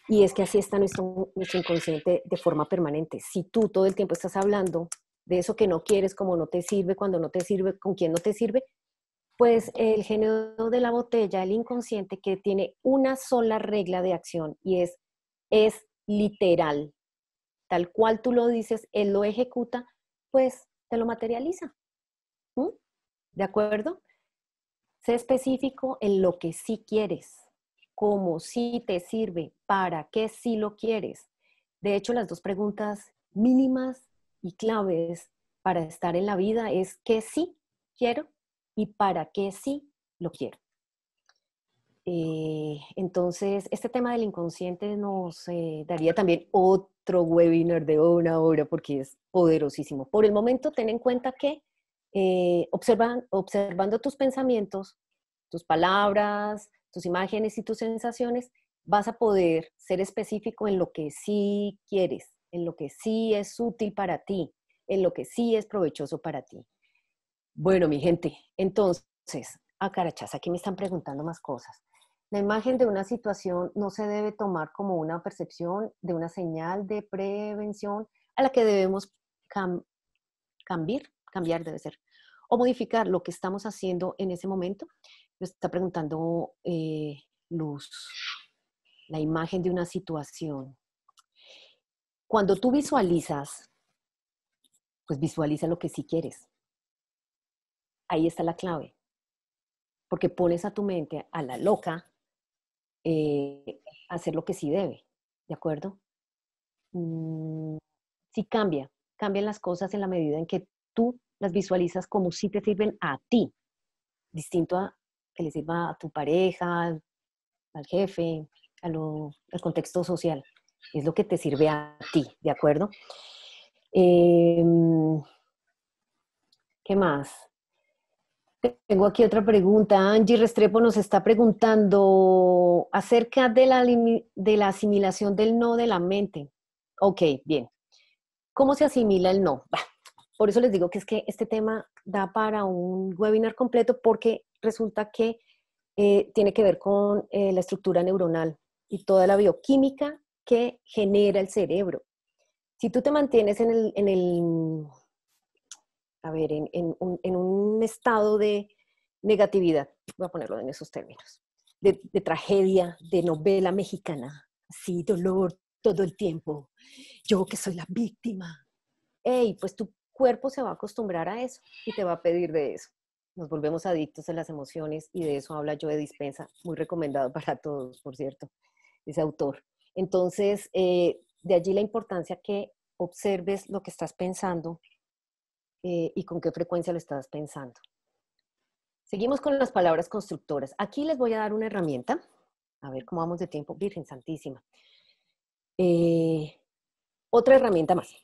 Y es que así está nuestro, nuestro inconsciente de forma permanente. Si tú todo el tiempo estás hablando de eso que no quieres, como no te sirve, cuando no te sirve, con quién no te sirve, pues el género de la botella, el inconsciente, que tiene una sola regla de acción y es, es literal. Tal cual tú lo dices, él lo ejecuta, pues te lo materializa. ¿De acuerdo? Sé específico en lo que sí quieres, cómo sí te sirve, para qué sí lo quieres. De hecho, las dos preguntas mínimas y claves para estar en la vida es qué sí quiero y para qué sí lo quiero. Eh, entonces, este tema del inconsciente nos eh, daría también otro webinar de una hora porque es poderosísimo. Por el momento, ten en cuenta que eh, observando tus pensamientos, tus palabras, tus imágenes y tus sensaciones, vas a poder ser específico en lo que sí quieres, en lo que sí es útil para ti, en lo que sí es provechoso para ti. Bueno, mi gente, entonces, a ah, aquí me están preguntando más cosas. La imagen de una situación no se debe tomar como una percepción de una señal de prevención a la que debemos cambiar, cambiar debe ser, o modificar lo que estamos haciendo en ese momento. Me está preguntando eh, Luz, la imagen de una situación. Cuando tú visualizas, pues visualiza lo que sí quieres ahí está la clave, porque pones a tu mente a la loca a eh, hacer lo que sí debe, ¿de acuerdo? Mm, sí cambia, cambian las cosas en la medida en que tú las visualizas como si te sirven a ti, distinto a que le sirva a tu pareja, al jefe, al contexto social. Es lo que te sirve a ti, ¿de acuerdo? Em, ¿Qué más? Tengo aquí otra pregunta. Angie Restrepo nos está preguntando acerca de la, de la asimilación del no de la mente. Ok, bien. ¿Cómo se asimila el no? por eso les digo que es que este tema da para un webinar completo porque resulta que eh, tiene que ver con eh, la estructura neuronal y toda la bioquímica que genera el cerebro. Si tú te mantienes en el a ver, en, un, estado de negatividad, voy a ponerlo en esos términos, de, tragedia, de novela mexicana, sí, dolor todo el tiempo, yo que soy la víctima. Ey, pues tu cuerpo se va a acostumbrar a eso y te va a pedir de eso. Nos volvemos adictos a las emociones y de eso habla yo de dispensa, muy recomendado <laughs> para todos, por cierto, ese autor. Entonces, eh, de allí la importancia que observes lo que estás pensando, eh, y con qué frecuencia lo estás pensando. Seguimos con las palabras constructoras. Aquí les voy a dar una herramienta. A ver cómo vamos de tiempo, Virgen Santísima. Eh, otra herramienta más.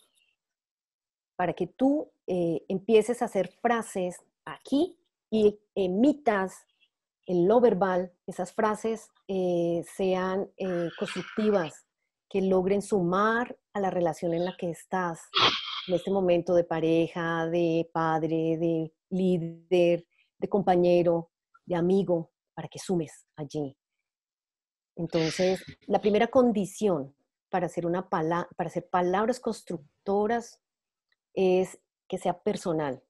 Para que tú eh, empieces a hacer frases aquí y emitas en lo verbal, esas frases sean constructivas, que logren sumar a la relación en la que estás, en este momento de pareja, de padre, de líder, de compañero, de amigo, para que sumes allí. Entonces, la primera condición para hacer, una para hacer palabras constructoras es que sea personal.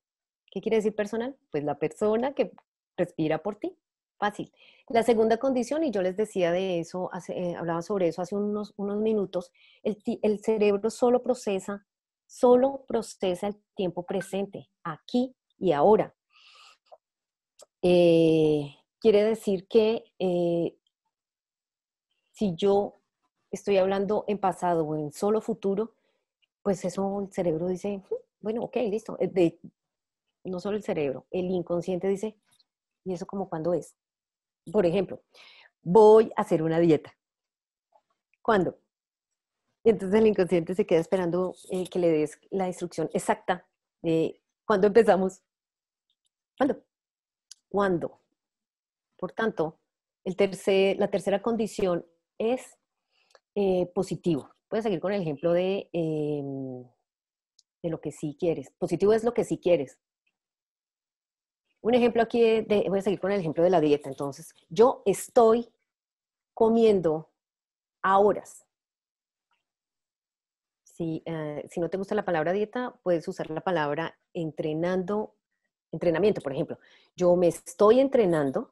¿Qué quiere decir personal? Pues la persona que respira por ti. Fácil. La segunda condición, y yo les decía de eso, eh, hablaba sobre eso hace unos, unos minutos, el cerebro solo procesa solo procesa el tiempo presente, aquí y ahora. Eh, quiere decir que eh, si yo estoy hablando en pasado o en solo futuro, pues eso el cerebro dice, mm, bueno, ok, listo. Eh, no solo el cerebro, el inconsciente dice, ¿y eso como cuando es? Por ejemplo, voy a hacer una dieta. ¿Cuándo? entonces el inconsciente se queda esperando eh, que le des la instrucción exacta de cuándo empezamos. ¿Cuándo? ¿Cuándo? Por tanto, el tercer, la tercera condición es eh, positivo. Puedes seguir con el ejemplo de, em, de lo que sí quieres. Positivo es lo que sí quieres. Un ejemplo aquí, voy a seguir con el ejemplo de la dieta. Entonces, yo estoy comiendo a horas. Eh, si, no te gusta la palabra dieta, puedes usar la palabra entrenando, entrenamiento, por ejemplo. Yo me estoy entrenando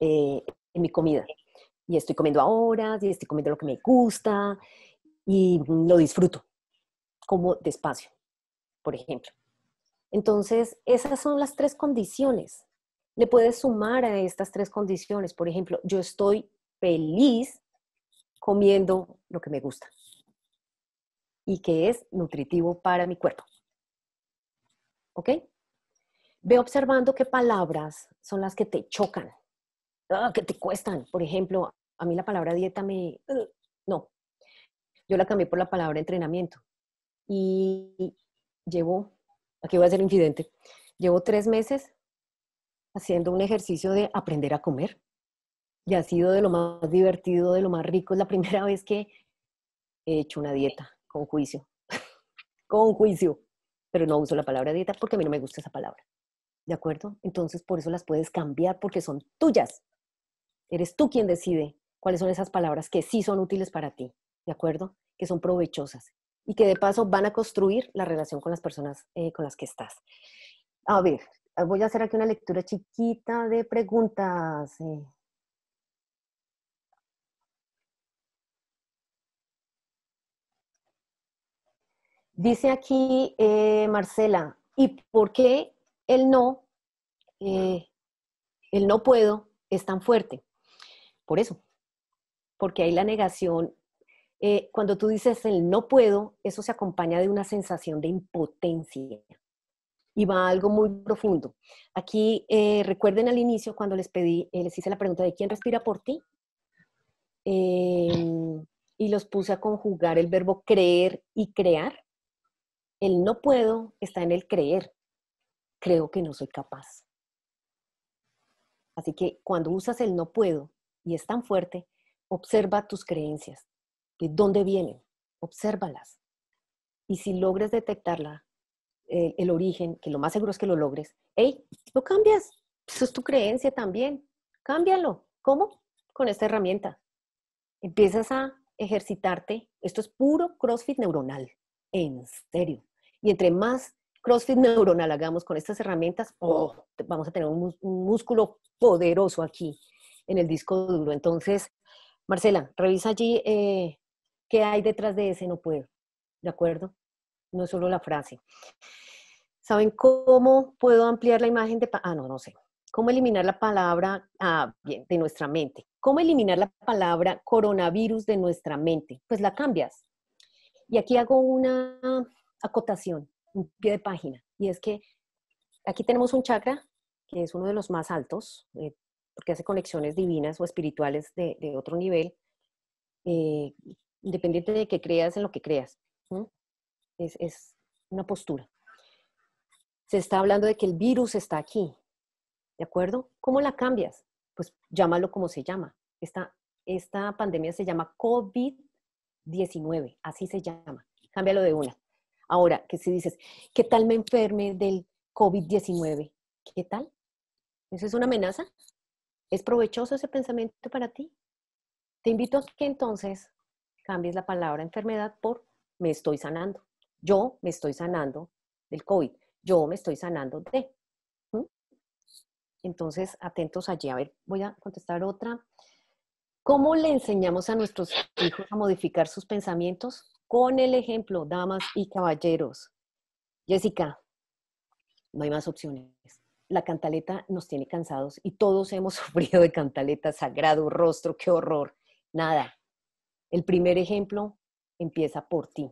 eh, en mi comida y estoy comiendo a horas y estoy comiendo lo que me gusta y lo disfruto, como despacio, por ejemplo. Entonces, esas son las tres condiciones. Le puedes sumar a estas tres condiciones. Por ejemplo, yo estoy feliz comiendo lo que me gusta y que es nutritivo para mi cuerpo. ¿Ok? Ve observando qué palabras son las que te chocan, ah, que te cuestan. Por ejemplo, a mí la palabra dieta me... Eh, no, yo la cambié por la palabra entrenamiento. Y llevo, aquí voy a ser incidente. llevo tres meses haciendo un ejercicio de aprender a comer. Y ha sido de lo más divertido, de lo más rico. Es la primera vez que he hecho una dieta con juicio, <laughs> con juicio, pero no uso la palabra dieta porque a mí no me gusta esa palabra. ¿De acuerdo? Entonces por eso las puedes cambiar porque son tuyas. Eres tú quien decide cuáles son esas palabras que sí son útiles para ti, ¿de acuerdo? Que son provechosas y que de paso van a construir la relación con las personas eh, con las que estás. A ver, voy a hacer aquí una lectura chiquita de preguntas. Eh, Dice aquí eh, Marcela, ¿y por qué el no, eh, el no puedo es tan fuerte? Por eso, porque hay la negación. Eh, cuando tú dices el no puedo, eso se acompaña de una sensación de impotencia y va a algo muy profundo. Aquí recuerden al inicio cuando les pedí, les hice la pregunta de quién respira por ti em, y los puse a conjugar el verbo creer y crear. El no puedo está en el creer. Creo que no soy capaz. Así que cuando usas el no puedo y es tan fuerte, observa tus creencias, de dónde vienen, obsérvalas. Y si logres detectarla, el, origen, que lo más seguro es que lo logres, hey, lo cambias. Eso es tu creencia también. Cámbialo. ¿Cómo? Con esta herramienta. Empiezas a ejercitarte. Esto es puro CrossFit neuronal. En serio. Y entre más CrossFit neuronal hagamos con estas herramientas, oh, oh. vamos a tener un, músculo poderoso aquí en el disco duro. Entonces, Marcela, revisa allí eh, qué hay detrás de ese no puedo, ¿de acuerdo? No es solo la frase. ¿Saben cómo puedo ampliar la imagen de... Ah, no, no sé. ¿Cómo eliminar la palabra ah, de nuestra mente? ¿Cómo eliminar la palabra coronavirus de nuestra mente? Pues la cambias. Y aquí hago una acotación, un pie de página, y es que aquí tenemos un chakra que es uno de los más altos, eh, porque hace conexiones divinas o espirituales de, otro nivel, eh, independiente de que creas en lo que creas. Es, una postura. Se está hablando de que el virus está aquí, ¿de acuerdo? ¿Cómo la cambias? Pues llámalo como se llama. Esta, esta pandemia se llama COVID-19, así se llama. Cámbialo de una. Ahora, que si dices, ¿qué tal me enferme del COVID-19? ¿Qué tal? ¿Eso es una amenaza? ¿Es provechoso ese pensamiento para ti? Te invito a que entonces cambies la palabra enfermedad por me estoy sanando. Yo me estoy sanando del COVID. Yo me estoy sanando de. Entonces, atentos allí. A ver, voy a contestar otra. ¿Cómo le enseñamos a nuestros hijos a modificar sus pensamientos? con el ejemplo, damas y caballeros. Jessica, no hay más opciones. La cantaleta nos tiene cansados y todos hemos <laughs> sufrido de cantaleta, sagrado rostro, qué horror. Nada. El primer ejemplo empieza por ti.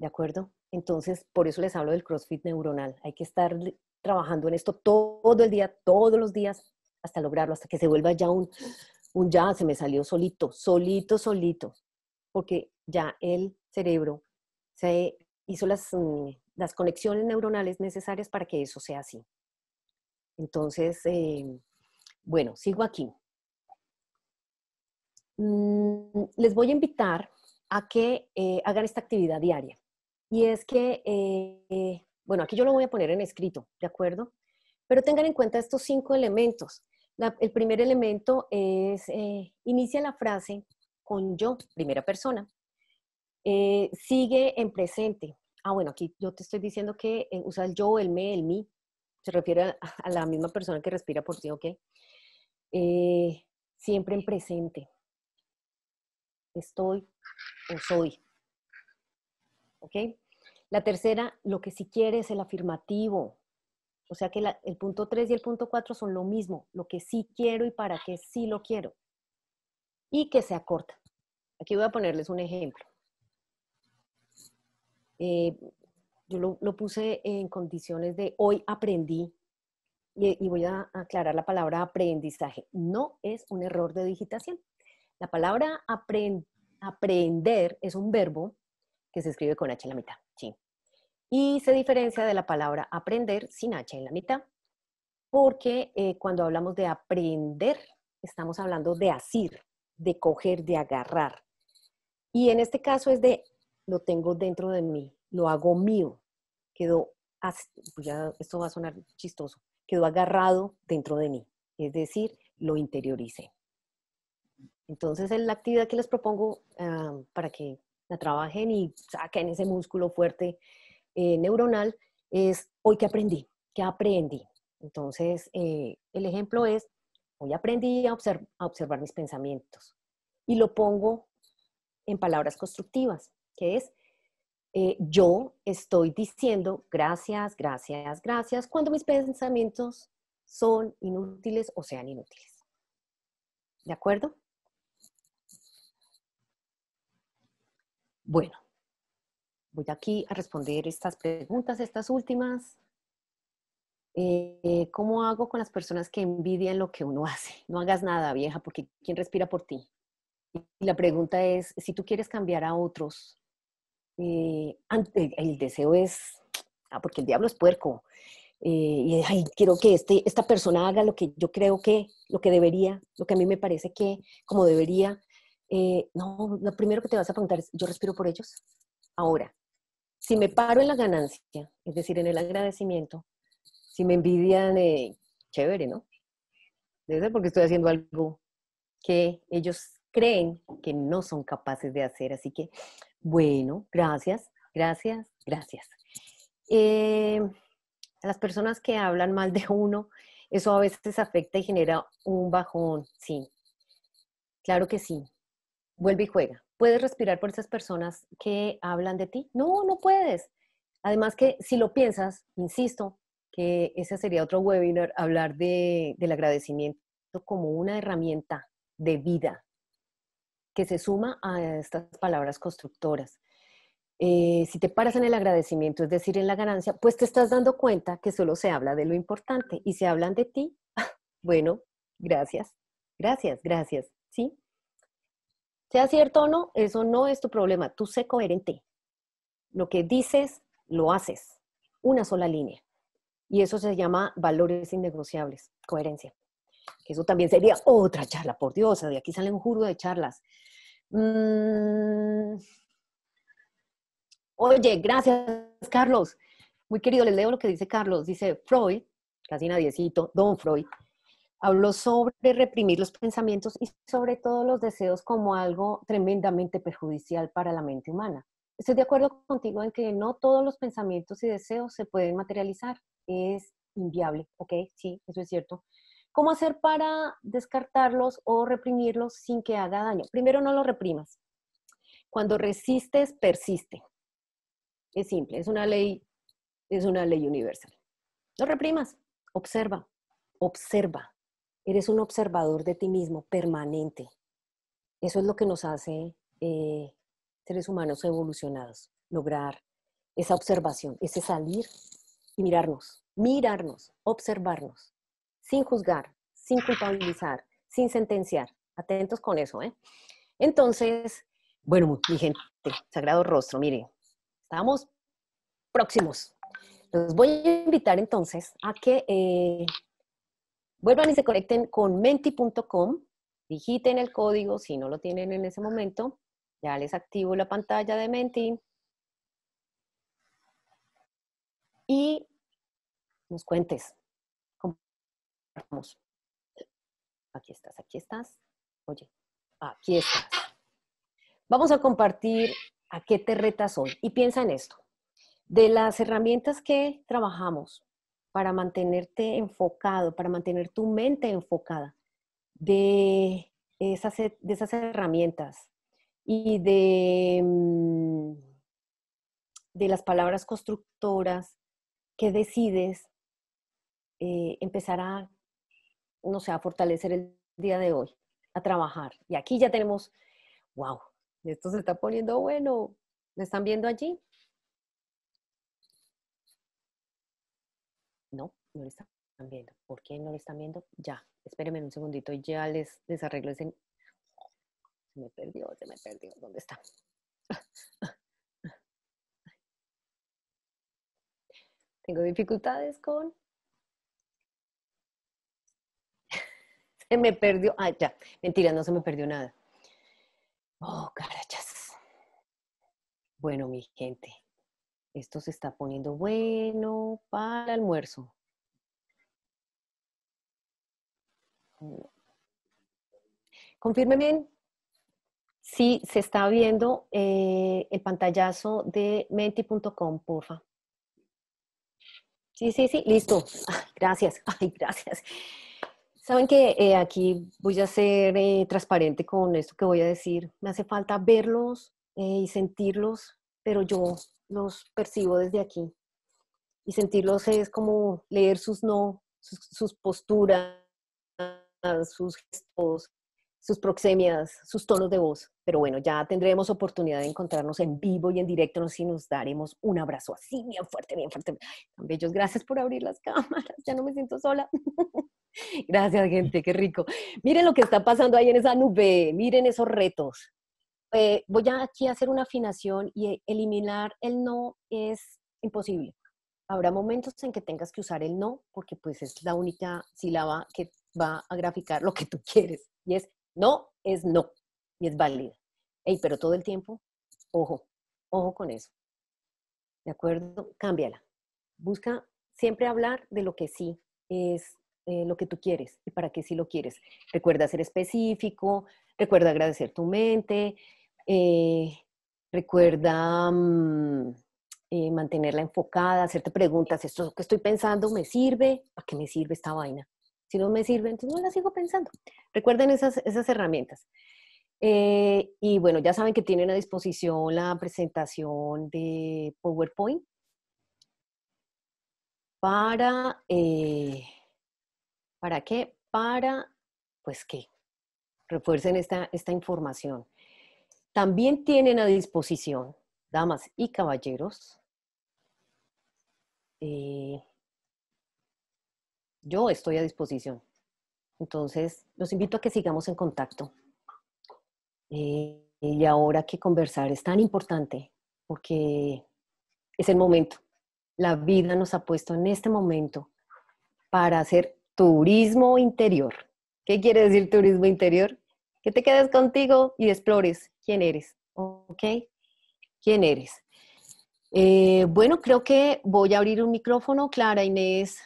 ¿De acuerdo? Entonces, por eso les hablo del CrossFit neuronal. Hay que estar trabajando en esto todo el día, todos los días, hasta lograrlo, hasta que se vuelva ya un, un ya, se me salió solito, solito, solito. Porque ya el cerebro se hizo mm, las, conexiones neuronales necesarias para que eso sea así. Entonces, em, bueno, sigo aquí. Mm, les voy a invitar a que eh, hagan esta actividad diaria. Y es que, eh, bueno, aquí yo lo voy a poner en escrito, ¿de acuerdo? Pero tengan en cuenta estos cinco elementos. el primer elemento es, eh, inicia la frase con yo, primera persona. Eh, sigue en presente. Ah, bueno, aquí yo te estoy diciendo que usa eh, el yo, el me, el mí. Se refiere a, la misma persona que respira por ti, ¿ok? Eh, siempre en presente. Estoy o soy. ¿Ok? La tercera, lo que sí quiere es el afirmativo. O sea que el punto 3 y el punto 4 son lo mismo, lo que sí quiero y para qué sí lo quiero. Y que se acorta. Aquí voy a ponerles un ejemplo. Eh, yo lo, puse en condiciones de hoy aprendí, y, voy a aclarar la palabra aprendizaje. No es un error de digitación. La palabra aprender es un verbo que se escribe con H en la mitad, Y se diferencia de la palabra aprender sin H en la mitad, porque eh, cuando hablamos de aprender, estamos hablando de asir, de coger, de agarrar. Y en este caso es de lo tengo dentro de mí, lo hago mío, quedó, pues esto va a sonar chistoso, quedó agarrado dentro de mí, es decir, lo interioricé. Entonces, la actividad que les propongo ah, para que la trabajen y saquen ese músculo fuerte eh, neuronal es hoy que aprendí, que aprendí. Entonces, eh, el ejemplo es, hoy aprendí a, a observar mis pensamientos y lo pongo en palabras constructivas que es eh, yo estoy diciendo gracias, gracias, gracias, cuando mis pensamientos son inútiles o sean inútiles. ¿De acuerdo? Bueno, voy aquí a responder estas preguntas, estas últimas. Eh, eh, ¿Cómo hago con las personas que envidian lo que uno <laughs> hace? No hagas nada, vieja, porque ¿quién respira por ti? Y la pregunta es, si tú quieres cambiar a otros, eh, el deseo es, ah, porque el diablo es puerco, eh, y quiero que este, esta persona haga lo que yo creo que, lo que debería, lo que a mí me parece que, como debería. Eh, no, lo primero que te vas a preguntar es, ¿yo respiro por ellos? Ahora, si me paro en la ganancia, es decir, en el agradecimiento, si me envidian, chévere, ¿no? Debe ser porque estoy haciendo algo que ellos creen que no son capaces de hacer. Así que bueno, gracias, gracias, gracias. Eh, las personas que hablan mal de uno, eso a veces afecta y genera un bajón, sí. Claro que sí. Vuelve y juega. ¿Puedes respirar por esas personas que hablan de ti? No, no puedes. Además que si lo piensas, insisto, que ese sería otro webinar, hablar del agradecimiento como una herramienta de vida, que se suma a estas palabras constructoras. Eh, si te paras en el agradecimiento, es decir, en la ganancia, pues te estás dando cuenta que solo se habla de lo importante y se hablan de ti, <laughs> bueno, gracias, gracias, gracias, ¿sí? Sea cierto o no, eso no es tu problema, tú sé coherente. Lo que dices, lo haces, una sola línea. Y eso se llama valores innegociables, coherencia. Eso también sería otra charla, por Dios, de aquí sale un juro de charlas. Mm. Oye, gracias, Carlos. Muy querido, les leo lo que dice Carlos. Dice Freud, casi nadiecito, Don Freud, habló sobre reprimir los pensamientos y sobre todo los deseos como algo tremendamente perjudicial para la mente humana. Estoy de acuerdo contigo en que no todos los pensamientos y deseos se pueden materializar. Es inviable, ¿ok? Sí, eso es cierto. ¿Cómo hacer para descartarlos o reprimirlos sin que haga daño? Primero, no los reprimas. Cuando resistes, persiste. Es simple, es una ley, es una ley universal. No reprimas, observa, observa. Eres un observador de ti mismo permanente. Eso es lo que nos hace eh, seres humanos evolucionados, lograr esa observación, ese salir y mirarnos, mirarnos, observarnos sin juzgar, sin culpabilizar, sin sentenciar. Atentos con eso, ¿eh? Entonces, bueno, mi gente, sagrado rostro, mire, estamos próximos. Los voy a invitar entonces a que eh, vuelvan y se conecten con menti.com, digiten el código si no lo tienen en ese momento, ya les activo la pantalla de Menti y nos cuentes Vamos. Aquí estás, aquí estás. Oye, aquí estás. Vamos a compartir a qué te retas hoy. Y piensa en esto. De las herramientas que trabajamos para mantenerte enfocado, para mantener tu mente enfocada, de esas, de esas herramientas y de, mm, de las palabras constructoras que decides eh, empezar a no sé, a fortalecer el día de hoy, a trabajar. Y aquí ya tenemos, wow, esto se está poniendo bueno. ¿Me están viendo allí? No, no lo están viendo. ¿Por qué no lo están viendo? Ya, espérenme un segundito y ya les, les arreglo ese... Se me perdió, se me perdió. ¿Dónde está? <laughs> Tengo dificultades con Se me perdió. Ah, ya. Mentira, no se me perdió nada. Oh, carachas. Bueno, mi gente. Esto se está poniendo bueno para el almuerzo. bien si se está viendo eh, el pantallazo de menti.com, porfa. Sí, sí, sí, listo. Ah, gracias, ay, gracias. Saben que eh, aquí voy a ser eh, transparente con esto que voy a decir. Me hace falta verlos eh, y sentirlos, pero yo los percibo desde aquí. Y sentirlos es como leer sus no, sus posturas, sus gestos, sus proxemias, sus tonos de voz. Pero bueno, ya tendremos oportunidad de encontrarnos en vivo y en directo si nos daremos un abrazo así, bien fuerte, bien fuerte. bellos, gracias por abrir las <laughs> cámaras, ya no me siento sola. <laughs> gracias, gente, qué rico. Miren lo que está pasando ahí en esa nube, miren esos retos. Eh, voy a aquí a hacer una afinación y eliminar el no es imposible. Habrá momentos en que tengas que usar el no, porque pues es la única sílaba que va a graficar lo que tú quieres, y es no es no y es válida. Ey, pero todo el tiempo, ojo, ojo con eso. ¿De acuerdo? Cámbiala. Busca siempre hablar de lo que sí es eh, lo que tú quieres y para qué sí lo quieres. Recuerda ser específico, recuerda agradecer tu mente, eh, recuerda mm, eh, mantenerla enfocada, hacerte preguntas, ¿esto que estoy pensando me sirve? ¿Para qué me sirve esta vaina? si no me sirven, entonces no la sigo pensando. Recuerden esas, esas herramientas. Eh, y bueno, ya saben que tienen a disposición la presentación de PowerPoint para, eh, ¿para qué? Para, pues que refuercen esta, esta información. También tienen a disposición, damas y caballeros, eh, yo estoy a disposición. Entonces, los invito a que sigamos en contacto. Eh, y ahora que conversar es tan importante, porque es el momento. La vida nos ha puesto en este momento para hacer turismo interior. ¿Qué quiere decir turismo interior? Que te quedes contigo y explores quién eres, ¿ok? ¿Quién eres? Eh, bueno, creo que voy a abrir un micrófono. Clara Inés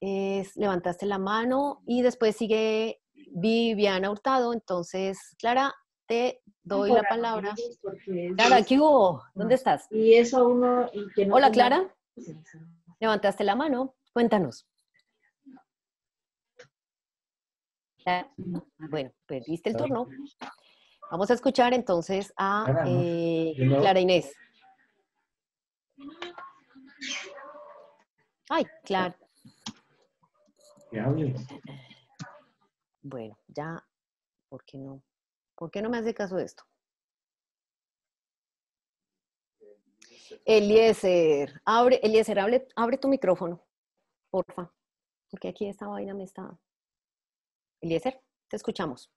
es levantaste la mano y después sigue Viviana Hurtado. Entonces, Clara, te doy la palabra. Clara, ¿qué hubo? ¿Dónde ah, estás? Y eso uno. Hola, Clara. Levantaste la mano. Cuéntanos. Bueno, perdiste el turno. Vamos a escuchar entonces a Clara eh, Inés. Ay, Clara. Bueno, ya, ¿por qué no? ¿Por qué no me hace caso de esto? Eliezer, abre, Eliezer, abre, abre tu micrófono, porfa, porque aquí esta vaina me está. Eliezer, te escuchamos.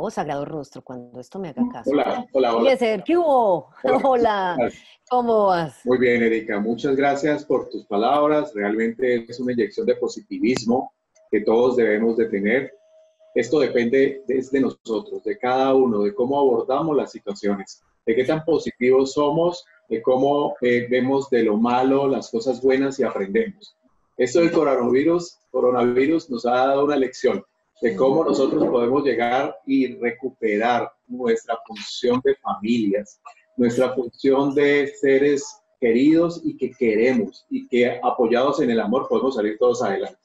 Oh, Sagrado Rostro, cuando esto me haga mm, caso. Hola, hola, hola. ¿qué hubo? <laughs> Hola. ¿Cómo vas? Muy bien, Erika. Muchas gracias por tus palabras. Realmente es una inyección de positivismo que todos debemos de tener. Esto depende desde nosotros, de cada uno, de cómo abordamos las situaciones, de qué tan positivos somos, de cómo eh, vemos de lo malo las cosas buenas y aprendemos. Esto del coronavirus, coronavirus nos ha dado una lección de cómo nosotros podemos llegar y recuperar nuestra función de familias, nuestra función de seres queridos y que queremos y que apoyados en el amor podemos salir todos adelante.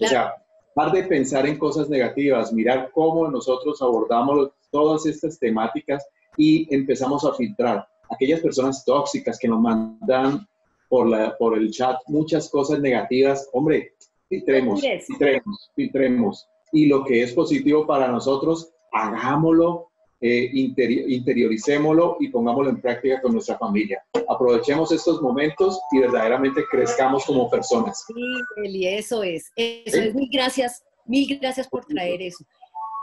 O sea, par de pensar en cosas negativas, mirar cómo nosotros abordamos todas estas temáticas y empezamos a filtrar aquellas personas tóxicas que nos mandan por, la, por el chat muchas cosas negativas. Hombre, filtremos, filtremos, filtremos y lo que es positivo para nosotros, hagámoslo, eh, interioricémoslo y pongámoslo en práctica con nuestra familia. Aprovechemos estos momentos y verdaderamente crezcamos como personas. Sí, Eli, eso es. Eso es. Mil gracias, mil gracias por traer eso.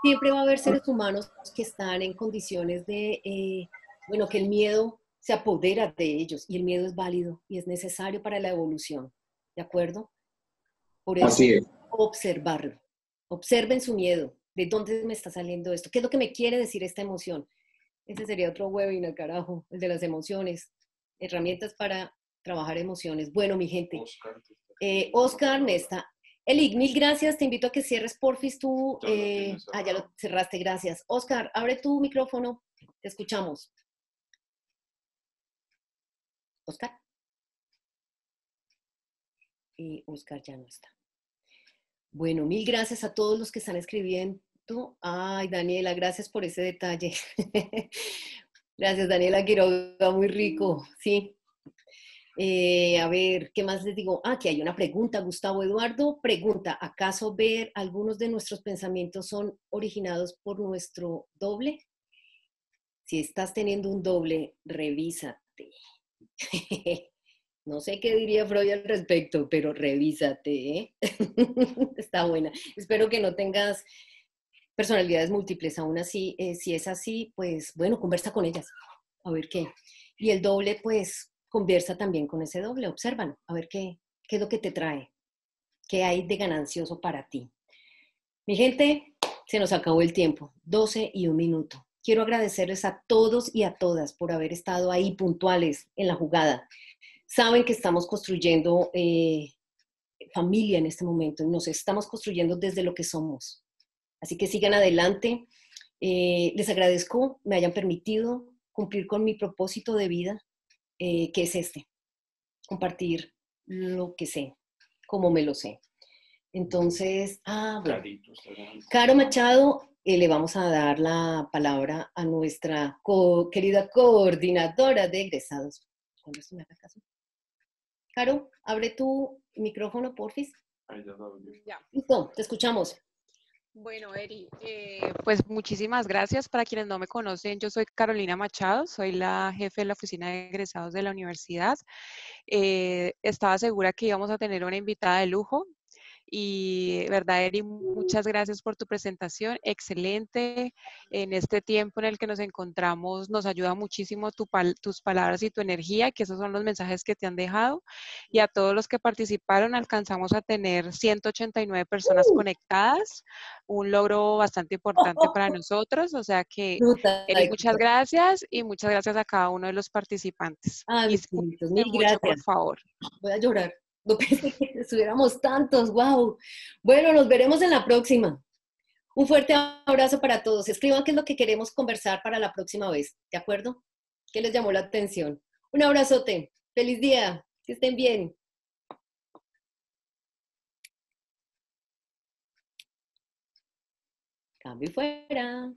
Siempre va a haber seres humanos que están en condiciones de, eh, bueno, que el miedo se apodera de ellos y el miedo es válido y es necesario para la evolución. ¿De acuerdo? Por eso, Así observarlo. Observen su miedo. ¿De dónde me está saliendo esto? ¿Qué es lo que me quiere decir esta emoción? Ese sería otro webinar, carajo, el de las emociones. Herramientas para trabajar emociones. Bueno, mi gente. Oscar, eh, está Nesta. Eli, mil gracias. Te invito a que cierres, porfis, tú. Eh, ah, ya lo cerraste, gracias. Oscar, abre tu micrófono. Te escuchamos. Oscar. Y Oscar ya no está. Bueno, mil gracias a todos los que están escribiendo. Ay, Daniela, gracias por ese detalle. <laughs> gracias, Daniela Quiroga, muy rico, sí. Eh, a ver, ¿qué más les digo? Ah, que hay una pregunta, Gustavo Eduardo. Pregunta, ¿acaso ver algunos de nuestros pensamientos son originados por nuestro doble? Si estás teniendo un doble, revísate. <laughs> No sé qué diría Freud al respecto, pero revísate. ¿eh? <laughs> Está buena. Espero que no tengas personalidades múltiples. Aún así, eh, si es así, pues bueno, conversa con ellas. A ver qué. Y el doble, pues conversa también con ese doble. Observan. A ver qué, qué es lo que te trae. ¿Qué hay de ganancioso para ti? Mi gente, se nos acabó el tiempo. 12 y un minuto. Quiero agradecerles a todos y a todas por haber estado ahí puntuales en la jugada saben que estamos construyendo eh, familia en este momento, nos estamos construyendo desde lo que somos. Así que sigan adelante. Eh, les agradezco me hayan permitido cumplir con mi propósito de vida, eh, que es este, compartir lo que sé, como me lo sé. Entonces, ah, Caro Machado, le vamos a dar la palabra a nuestra querida coordinadora de egresados. Caro, abre tu micrófono, porfis. Ya. Listo, te escuchamos. Bueno, Eri, eh, pues muchísimas gracias. Para quienes no me conocen, yo soy Carolina Machado, soy la jefe de la oficina de egresados de la universidad. Eh, estaba segura que íbamos a tener una invitada de lujo, y verdad, Eri, muchas gracias por tu presentación, excelente. En este tiempo en el que nos encontramos nos ayuda muchísimo tus palabras y tu energía, que esos son los mensajes que te han dejado. Y a todos los que participaron alcanzamos a tener 189 personas uh. conectadas, un logro bastante importante para <laughs> nosotros. O sea que, Eri, muchas gracias y muchas gracias a cada uno de los participantes. gracias. por favor. Voy a llorar. <laughs> No pensé que estuviéramos tantos, wow. Bueno, nos veremos en la próxima. Un fuerte abrazo para todos. Escriban qué es lo que queremos conversar para la próxima vez, ¿de acuerdo? ¿Qué les llamó la atención? Un abrazote. Feliz día. Que estén bien. Cambio fuera.